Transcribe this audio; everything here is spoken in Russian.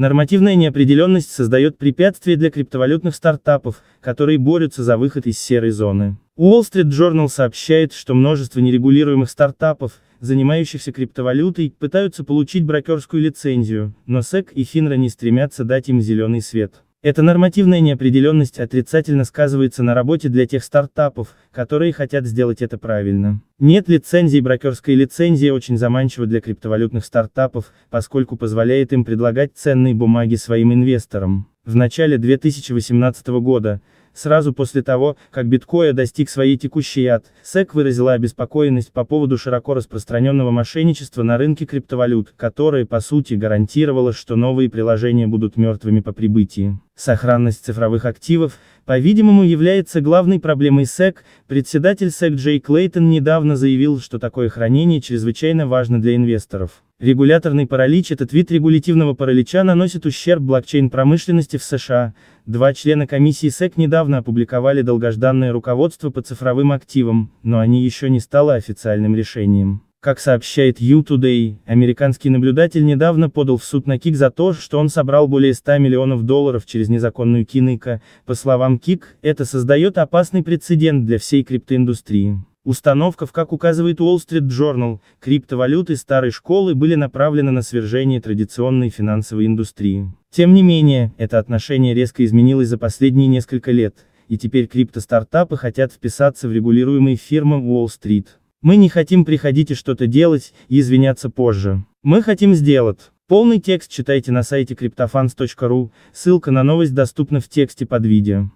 Нормативная неопределенность создает препятствия для криптовалютных стартапов, которые борются за выход из серой зоны. Wall Street Journal сообщает, что множество нерегулируемых стартапов, занимающихся криптовалютой, пытаются получить брокерскую лицензию, но SEC и FINRA не стремятся дать им зеленый свет. Эта нормативная неопределенность отрицательно сказывается на работе для тех стартапов, которые хотят сделать это правильно. Нет лицензии брокерская лицензия очень заманчива для криптовалютных стартапов, поскольку позволяет им предлагать ценные бумаги своим инвесторам. В начале 2018 года, Сразу после того, как биткоин достиг своей текущей ад, SEC выразила обеспокоенность по поводу широко распространенного мошенничества на рынке криптовалют, которое по сути гарантировало, что новые приложения будут мертвыми по прибытии. Сохранность цифровых активов, по-видимому, является главной проблемой SEC. Председатель SEC Джей Клейтон недавно заявил, что такое хранение чрезвычайно важно для инвесторов. Регуляторный паралич Этот вид регулятивного паралича наносит ущерб блокчейн-промышленности в США. Два члена комиссии СЭК недавно опубликовали долгожданное руководство по цифровым активам, но они еще не стало официальным решением. Как сообщает U Today, американский наблюдатель недавно подал в суд на КИК за то, что он собрал более 100 миллионов долларов через незаконную киныка. По словам КИК, это создает опасный прецедент для всей криптоиндустрии. Установка в, как указывает Wall Street Journal, криптовалюты старой школы были направлены на свержение традиционной финансовой индустрии. Тем не менее, это отношение резко изменилось за последние несколько лет, и теперь криптостартапы хотят вписаться в регулируемые фирмы Уолл-стрит. Мы не хотим приходить и что-то делать, и извиняться позже. Мы хотим сделать. Полный текст читайте на сайте криптофанс.ру, ссылка на новость доступна в тексте под видео.